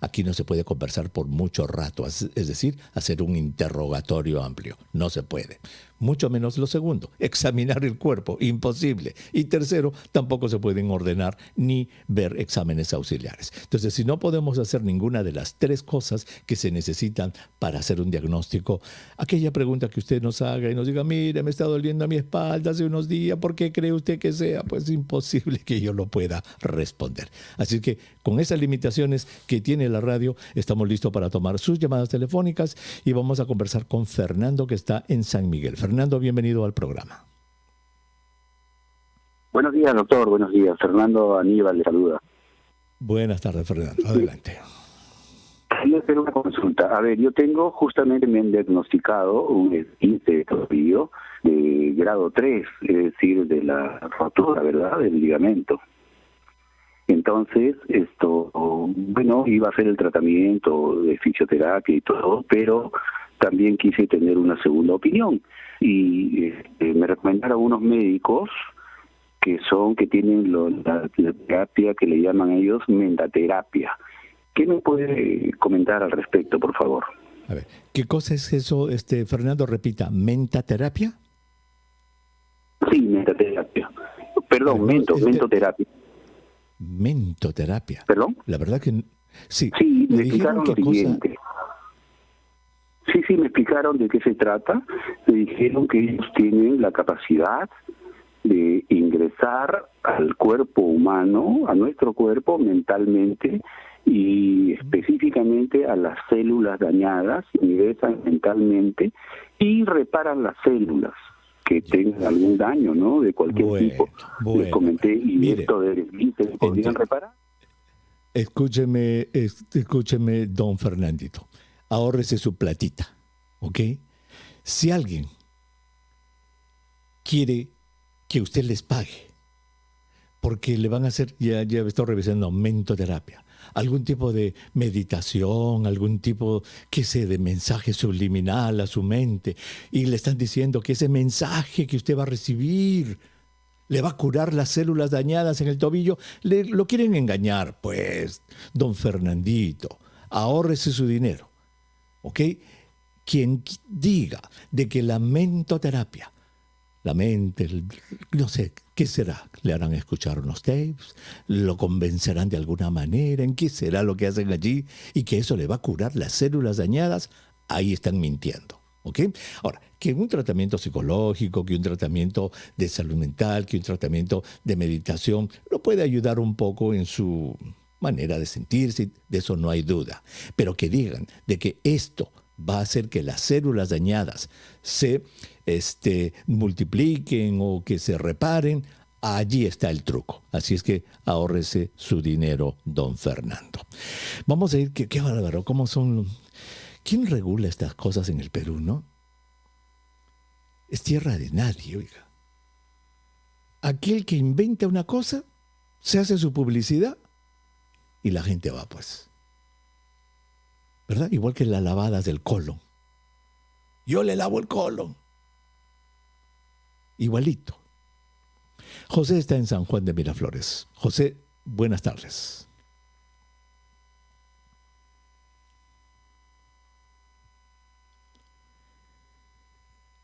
Aquí no se puede conversar por mucho rato, es decir, hacer un interrogatorio amplio. No se puede mucho menos lo segundo, examinar el cuerpo, imposible. Y tercero, tampoco se pueden ordenar ni ver exámenes auxiliares. Entonces, si no podemos hacer ninguna de las tres cosas que se necesitan para hacer un diagnóstico, aquella pregunta que usted nos haga y nos diga, mire, me está doliendo a mi espalda hace unos días, ¿por qué cree usted que sea? Pues imposible que yo lo pueda responder. Así que con esas limitaciones que tiene la radio, estamos listos para tomar sus llamadas telefónicas y vamos a conversar con Fernando que está en San Miguel. Fernando, bienvenido al programa. Buenos días, doctor. Buenos días. Fernando Aníbal le saluda. Buenas tardes, Fernando. Adelante. Quería hacer una consulta. A ver, yo tengo justamente me han diagnosticado un esguince de de grado 3, es decir, de la rotura, ¿verdad? Del ligamento. Entonces, esto, bueno, iba a ser el tratamiento de fisioterapia y todo, pero también quise tener una segunda opinión y este, me recomendaron unos médicos que son que tienen la, terapia que le llaman ellos mentaterapia. ¿Qué me puede comentar al respecto, por favor? A ver, ¿qué cosa es eso, este Fernando? Repita, ¿mentaterapia? Sí, mentaterapia. Perdón, mento, este, mentoterapia. Mentoterapia. ¿Perdón? La verdad que sí. Sí, dijeron qué Sí, sí, me explicaron de qué se trata. Me dijeron que ellos tienen la capacidad de ingresar al cuerpo humano, a nuestro cuerpo mentalmente y específicamente a las células dañadas, ingresan mentalmente y reparan las células que tengan algún daño, ¿no? De cualquier tipo. Les comenté y esto de se podrían reparar. Escúcheme, escúcheme, don Fernandito ahorrese su platita, ¿ok? Si alguien quiere que usted les pague, porque le van a hacer, ya, ya estoy revisando, mentoterapia, algún tipo de meditación, algún tipo, qué sé, de mensaje subliminal a su mente, y le están diciendo que ese mensaje que usted va a recibir, le va a curar las células dañadas en el tobillo, lo quieren engañar, pues, don Fernandito, ahorrese su dinero. ¿ok? Quien diga de que la mentoterapia, la mente, no sé, ¿qué será? ¿Le harán escuchar unos tapes? ¿Lo convencerán de alguna manera? ¿En qué será lo que hacen allí? Y que eso le va a curar las células dañadas, ahí están mintiendo. ¿ok? Ahora, que un tratamiento psicológico, que un tratamiento de salud mental, que un tratamiento de meditación, lo puede ayudar un poco en su manera de sentirse, de eso no hay duda. Pero que digan de que esto va a hacer que las células dañadas se este, multipliquen o que se reparen, allí está el truco. Así es que ahorrese su dinero, don Fernando. Vamos a ir, qué, qué bárbaro, cómo son... ¿Quién regula estas cosas en el Perú, no? Es tierra de nadie, oiga. Aquel que inventa una cosa, se hace su publicidad y la gente va, pues. ¿Verdad? Igual que las lavadas del colon. Yo le lavo el colon. Igualito. José está en San Juan de Miraflores. José, buenas tardes.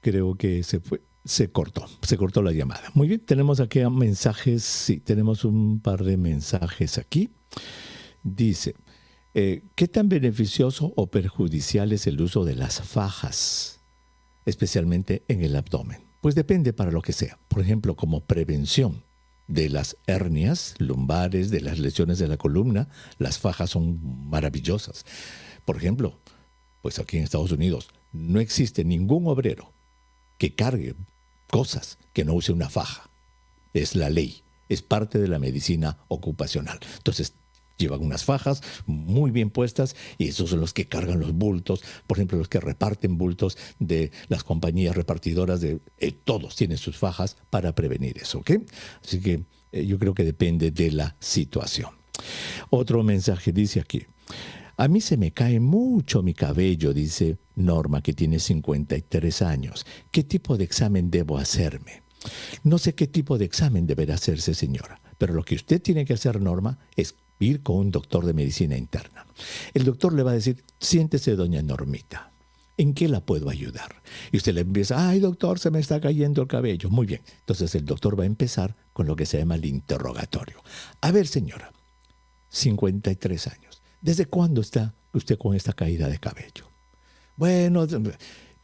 Creo que se fue se cortó, se cortó la llamada. Muy bien, tenemos aquí mensajes, sí, tenemos un par de mensajes aquí dice, eh, ¿qué tan beneficioso o perjudicial es el uso de las fajas, especialmente en el abdomen? Pues depende para lo que sea. Por ejemplo, como prevención de las hernias lumbares, de las lesiones de la columna, las fajas son maravillosas. Por ejemplo, pues aquí en Estados Unidos no existe ningún obrero que cargue cosas que no use una faja. Es la ley, es parte de la medicina ocupacional. Entonces, llevan unas fajas muy bien puestas y esos son los que cargan los bultos, por ejemplo, los que reparten bultos de las compañías repartidoras, de, eh, todos tienen sus fajas para prevenir eso, ¿ok? Así que eh, yo creo que depende de la situación. Otro mensaje dice aquí, a mí se me cae mucho mi cabello, dice Norma, que tiene 53 años. ¿Qué tipo de examen debo hacerme? No sé qué tipo de examen deberá hacerse, señora, pero lo que usted tiene que hacer, Norma, es ir con un doctor de medicina interna. El doctor le va a decir, siéntese doña Normita, ¿en qué la puedo ayudar? Y usted le empieza, ay doctor, se me está cayendo el cabello. Muy bien, entonces el doctor va a empezar con lo que se llama el interrogatorio. A ver señora, 53 años, ¿desde cuándo está usted con esta caída de cabello? Bueno,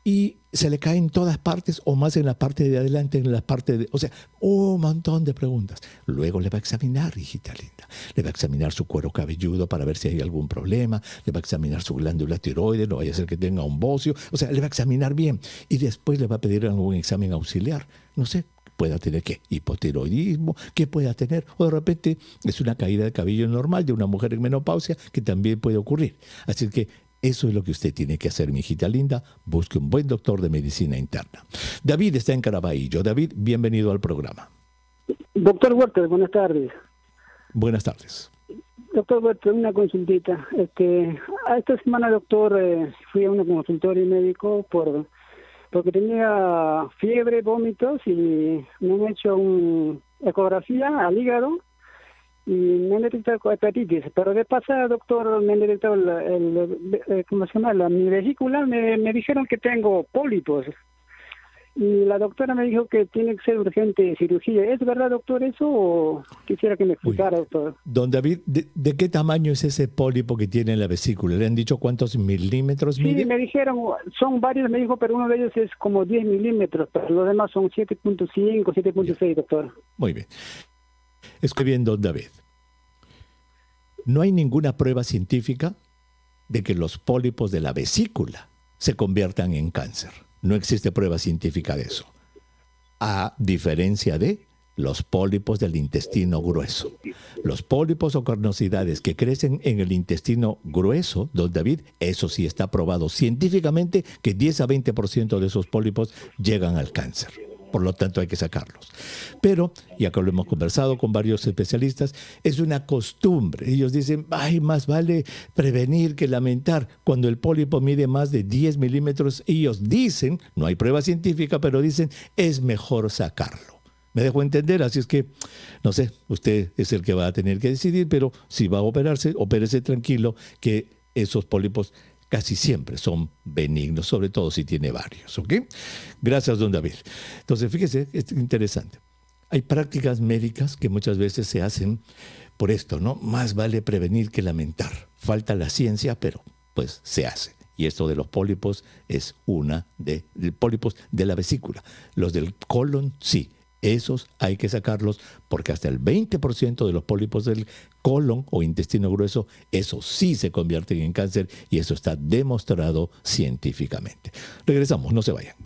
y se le cae en todas partes o más en la parte de adelante, en la parte de... O sea, un montón de preguntas. Luego le va a examinar, hijita linda. Le va a examinar su cuero cabelludo para ver si hay algún problema. Le va a examinar su glándula tiroides, no vaya a ser que tenga un bocio. O sea, le va a examinar bien. Y después le va a pedir algún examen auxiliar. No sé, pueda tener qué hipotiroidismo, ¿qué pueda tener, o de repente es una caída de cabello normal de una mujer en menopausia que también puede ocurrir. Así que eso es lo que usted tiene que hacer, mi hijita linda. Busque un buen doctor de medicina interna. David está en Caraballo. David, bienvenido al programa. Doctor Huerta, buenas tardes. Buenas tardes. Doctor Huerta, una consultita. Este, esta semana, doctor, eh, fui a un consultorio médico por porque tenía fiebre, vómitos y me han hecho una ecografía al hígado y me han detectado hepatitis. Pero de pasada, doctor, me han detectado, el, ¿cómo se llama? La, mi vesícula, me, dijeron que tengo pólipos. Y la doctora me dijo que tiene que ser urgente cirugía. ¿Es verdad, doctor, eso? O quisiera que me explicara, doctor. Don David, ¿de, qué tamaño es ese pólipo que tiene la vesícula? ¿Le han dicho cuántos milímetros sí, me dijeron, son varios, me dijo, pero uno de ellos es como 10 milímetros, pero los demás son 7.5, 7.6, doctor. Muy bien. Escribiendo, David no hay ninguna prueba científica de que los pólipos de la vesícula se conviertan en cáncer. No existe prueba científica de eso. A diferencia de los pólipos del intestino grueso. Los pólipos o carnosidades que crecen en el intestino grueso, don David, eso sí está probado científicamente que 10 a 20% de esos pólipos llegan al cáncer por lo tanto hay que sacarlos. Pero, y acá lo hemos conversado con varios especialistas, es una costumbre. Ellos dicen, ay, más vale prevenir que lamentar cuando el pólipo mide más de 10 milímetros. Ellos dicen, no hay prueba científica, pero dicen, es mejor sacarlo. Me dejo entender, así es que, no sé, usted es el que va a tener que decidir, pero si va a operarse, opérese tranquilo que esos pólipos casi siempre son benignos, sobre todo si tiene varios. ¿Ok? Gracias, don David. Entonces, fíjese, es interesante. Hay prácticas médicas que muchas veces se hacen por esto, ¿no? Más vale prevenir que lamentar. Falta la ciencia, pero pues se hace. Y esto de los pólipos es una de, los pólipos de la vesícula. Los del colon, sí esos hay que sacarlos porque hasta el 20% de los pólipos del colon o intestino grueso, eso sí se convierten en cáncer y eso está demostrado científicamente. Regresamos, no se vayan.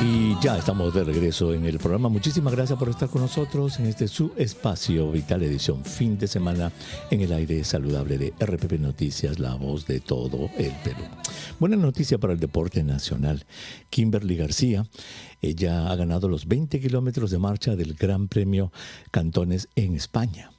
Y ya estamos de regreso en el programa. Muchísimas gracias por estar con nosotros en este su espacio vital edición fin de semana en el aire saludable de RPP Noticias, la voz de todo el Perú. Buena noticia para el deporte nacional. Kimberly García ella ha ganado los 20 kilómetros de marcha del Gran Premio Cantones en España.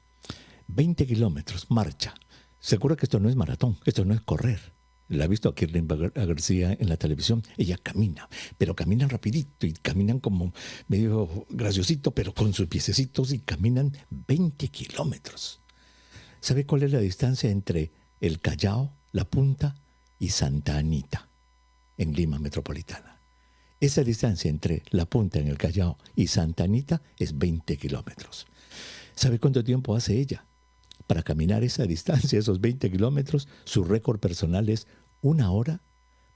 20 kilómetros, marcha. Seguro que esto no es maratón, esto no es correr. La ha visto a García en la televisión, ella camina, pero caminan rapidito y caminan como medio graciosito, pero con sus piececitos y caminan 20 kilómetros. ¿Sabe cuál es la distancia entre el Callao, La Punta y Santa Anita en Lima Metropolitana? Esa distancia entre la punta en el Callao y Santa Anita es 20 kilómetros. ¿Sabe cuánto tiempo hace ella? Para caminar esa distancia, esos 20 kilómetros, su récord personal es una hora,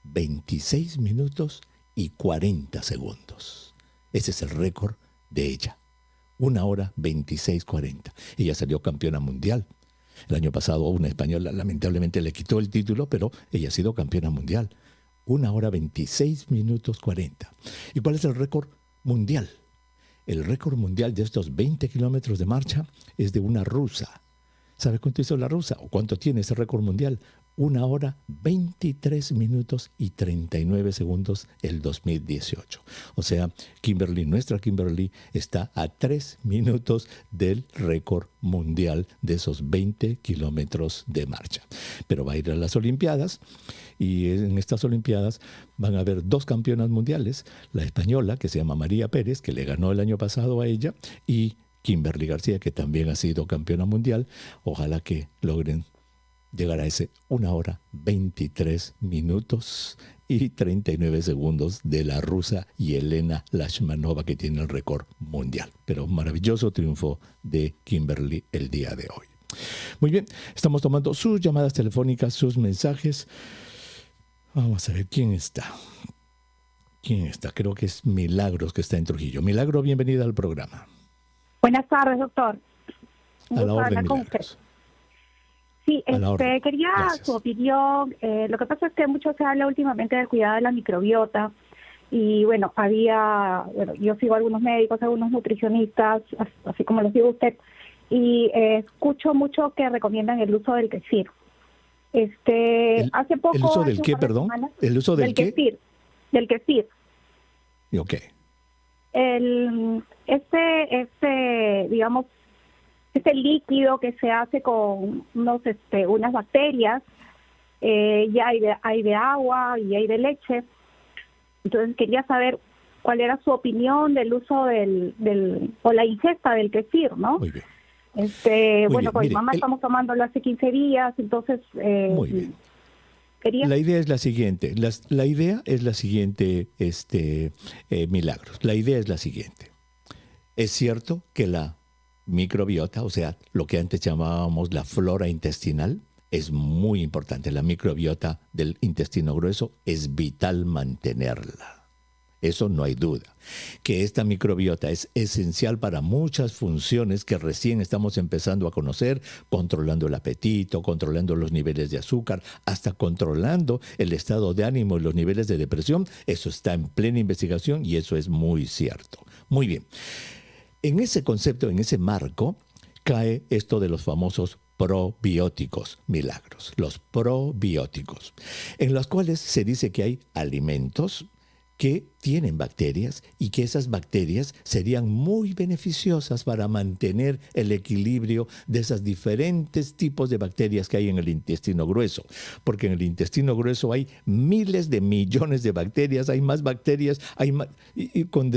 26 minutos y 40 segundos. Ese es el récord de ella. Una hora 26, 40. Ella salió campeona mundial. El año pasado una española lamentablemente le quitó el título, pero ella ha sido campeona mundial. Una hora 26 minutos 40. ¿Y cuál es el récord mundial? El récord mundial de estos 20 kilómetros de marcha es de una rusa. ¿Sabe cuánto hizo la rusa o cuánto tiene ese récord mundial? una hora 23 minutos y 39 segundos el 2018. O sea, Kimberly, nuestra Kimberly, está a tres minutos del récord mundial de esos 20 kilómetros de marcha. Pero va a ir a las Olimpiadas y en estas Olimpiadas van a haber dos campeonas mundiales, la española que se llama María Pérez, que le ganó el año pasado a ella, y Kimberly García, que también ha sido campeona mundial. Ojalá que logren llegar a ese 1 hora 23 minutos y 39 segundos de la rusa Yelena Lashmanova que tiene el récord mundial. Pero maravilloso triunfo de Kimberly el día de hoy. Muy bien, estamos tomando sus llamadas telefónicas, sus mensajes. Vamos a ver quién está. ¿Quién está? Creo que es Milagros que está en Trujillo. Milagro, bienvenida al programa. Buenas tardes, doctor. A la orden, Milagros. Sí, este, quería su opinión. Eh, lo que pasa es que mucho se habla últimamente del cuidado de la microbiota y bueno, había, bueno, yo sigo algunos médicos, algunos nutricionistas, así como les digo usted, y eh, escucho mucho que recomiendan el uso del kefir. Este, hace poco... ¿El uso del qué, perdón? ¿El uso del, del qué? del kefir. ¿Y qué? El, este, este, digamos, este líquido que se hace con unos, este, unas bacterias, eh, ya hay de, hay de agua y hay de leche. Entonces quería saber cuál era su opinión del uso del, del o la ingesta del kefir, ¿no? Muy bien. Este, bueno, pues mamá estamos tomándolo hace 15 días, entonces... Eh, Muy bien. La idea es la siguiente, la, idea es la siguiente, este, eh, Milagros, la idea es la siguiente. Es cierto que la microbiota, o sea, lo que antes llamábamos la flora intestinal, es muy importante. La microbiota del intestino grueso es vital mantenerla. Eso no hay duda. Que esta microbiota es esencial para muchas funciones que recién estamos empezando a conocer, controlando el apetito, controlando los niveles de azúcar, hasta controlando el estado de ánimo y los niveles de depresión. Eso está en plena investigación y eso es muy cierto. Muy bien. En ese concepto, en ese marco, cae esto de los famosos probióticos, milagros, los probióticos, en los cuales se dice que hay alimentos que tienen bacterias y que esas bacterias serían muy beneficiosas para mantener el equilibrio de esos diferentes tipos de bacterias que hay en el intestino grueso. Porque en el intestino grueso hay miles de millones de bacterias, hay más bacterias, hay más, y, con,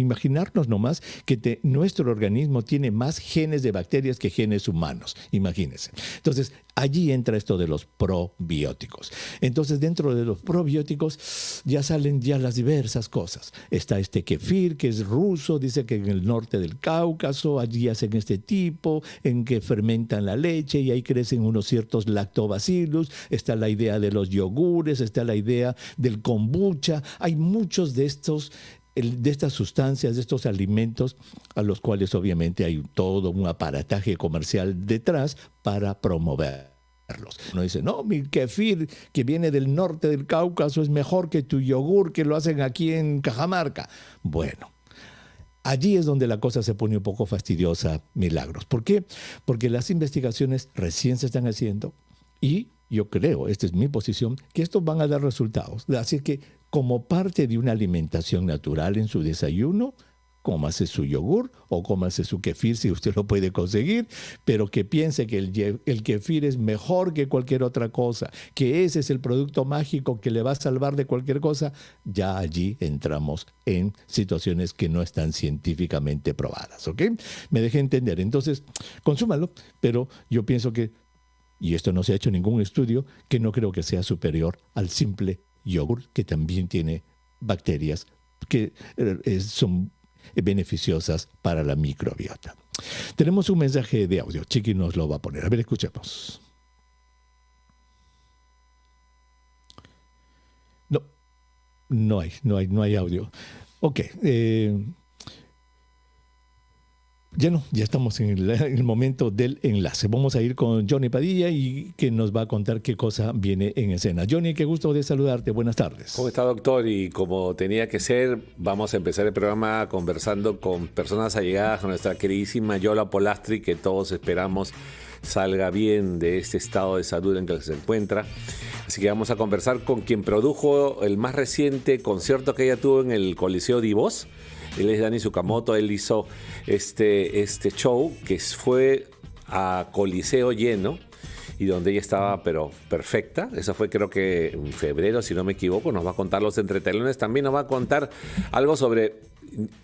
imaginarnos nomás que nuestro organismo tiene más genes de bacterias que genes humanos, imagínense. Entonces, allí entra esto de los probióticos. Entonces, dentro de los probióticos ya salen ya las diversas cosas. Está este kefir, que es ruso, dice que en el norte del Cáucaso, allí hacen este tipo, en que fermentan la leche y ahí crecen unos ciertos lactobacillus. Está la idea de los yogures, está la idea del kombucha. Hay muchos de estos de estas sustancias, de estos alimentos, a los cuales obviamente hay todo un aparataje comercial detrás para promover uno dice, no, mi kefir que viene del norte del Cáucaso es mejor que tu yogur que lo hacen aquí en Cajamarca. Bueno, allí es donde la cosa se pone un poco fastidiosa, milagros. ¿Por qué? Porque las investigaciones recién se están haciendo y yo creo, esta es mi posición, que estos van a dar resultados. Así que como parte de una alimentación natural en su desayuno, hace su yogur o cómase su kefir si usted lo puede conseguir, pero que piense que el, kefir es mejor que cualquier otra cosa, que ese es el producto mágico que le va a salvar de cualquier cosa, ya allí entramos en situaciones que no están científicamente probadas, ¿ok? Me dejé entender, entonces consúmalo, pero yo pienso que, y esto no se ha hecho ningún estudio, que no creo que sea superior al simple yogur que también tiene bacterias que eh, eh, son beneficiosas para la microbiota. Tenemos un mensaje de audio. Chiqui nos lo va a poner. A ver, escuchemos. No, no hay, no hay, no hay audio. Ok, eh, ya no, ya estamos en el, momento del enlace. Vamos a ir con Johnny Padilla y que nos va a contar qué cosa viene en escena. Johnny, qué gusto de saludarte. Buenas tardes. ¿Cómo está, doctor? Y como tenía que ser, vamos a empezar el programa conversando con personas allegadas a nuestra queridísima Yola Polastri, que todos esperamos salga bien de este estado de salud en que se encuentra. Así que vamos a conversar con quien produjo el más reciente concierto que ella tuvo en el Coliseo Divos. Él es Dani Sukamoto, él hizo este, este show que fue a Coliseo lleno y donde ella estaba, pero perfecta. Eso fue creo que en febrero, si no me equivoco. Nos va a contar los entretelones. También nos va a contar algo sobre...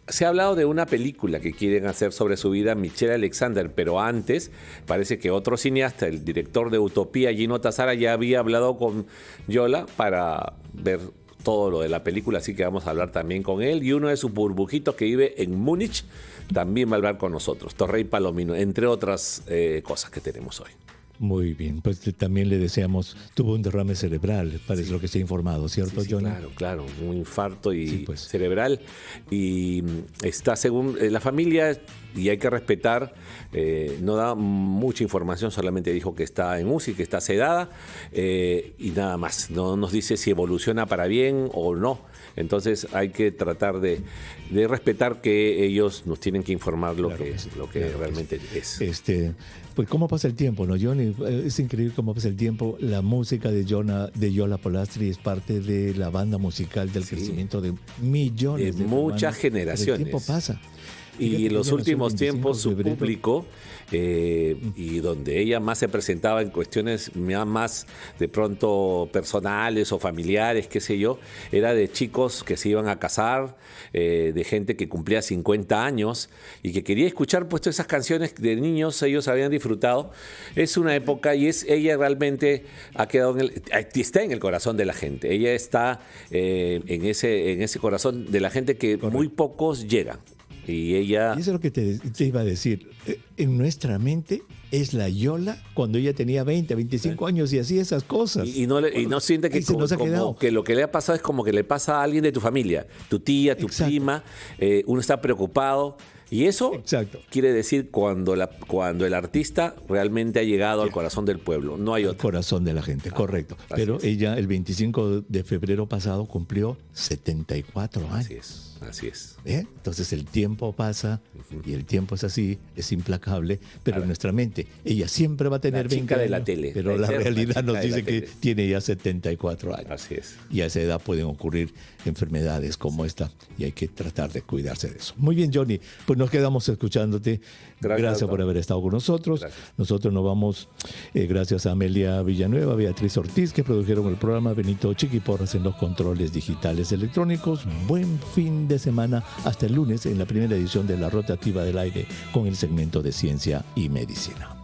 Se ha hablado de una película que quieren hacer sobre su vida Michelle Alexander, pero antes parece que otro cineasta, el director de Utopía, Gino Tazara, ya había hablado con Yola para ver todo lo de la película, así que vamos a hablar también con él. Y uno de sus burbujitos que vive en Múnich también va a hablar con nosotros, Torrey Palomino, entre otras eh, cosas que tenemos hoy. Muy bien, pues también le deseamos, tuvo un derrame cerebral, parece lo que se ha informado, ¿cierto, sí, Claro, claro, un infarto y pues. cerebral. Y mm, está según eh, la familia, y hay que respetar, eh, no da mucha información, solamente dijo que está en UCI, que está sedada, eh, y nada más, no nos dice si evoluciona para bien o no. Entonces hay que tratar de, respetar que ellos nos tienen que informar lo que, realmente es. es. Este, pues cómo pasa el tiempo, ¿no, Johnny? Eh, es increíble cómo pasa el tiempo. La música de, Jonah, de Yola Polastri es parte de la banda musical del crecimiento de millones de, de muchas generaciones. El tiempo pasa. Y en los últimos tiempos su público eh, y donde ella más se presentaba en cuestiones más de pronto personales o familiares, qué sé yo, era de chicos que se iban a casar, eh, de gente que cumplía 50 años y que quería escuchar puesto esas canciones de niños, ellos habían disfrutado. Es una época y es ella realmente ha quedado en el, está en el corazón de la gente. Ella está eh, en, ese, en ese corazón de la gente que muy pocos llegan. Y ella... Y eso es lo que te, iba a decir. Eh, en nuestra mente es la Yola cuando ella tenía 20, 25 años y hacía esas cosas. Y, no, y no siente que, como, que lo que le ha pasado es como que le pasa a alguien de tu familia, tu tía, tu prima, eh, uno está preocupado. Y eso quiere decir cuando, la, cuando el artista realmente ha llegado al corazón del pueblo, no hay otro. corazón de la gente, ah, correcto. Pero ella el 25 de febrero pasado cumplió 74 años. Así es. ¿Eh? Entonces el tiempo pasa y el tiempo es así, es implacable, pero en nuestra mente, ella siempre va a tener la de la tele. Pero la, realidad nos dice que tiene ya 74 años. Así es. Y a esa edad pueden ocurrir enfermedades como esta y hay que tratar de cuidarse de eso. Muy bien, Johnny, pues nos quedamos escuchándote. Gracias, por haber estado con nosotros. Nosotros nos vamos, eh, gracias a Amelia Villanueva, Beatriz Ortiz, que produjeron el programa, Benito Chiqui en los controles digitales electrónicos. Buen fin de semana hasta el lunes en la primera edición de La Rotativa del Aire con el segmento de Ciencia y Medicina.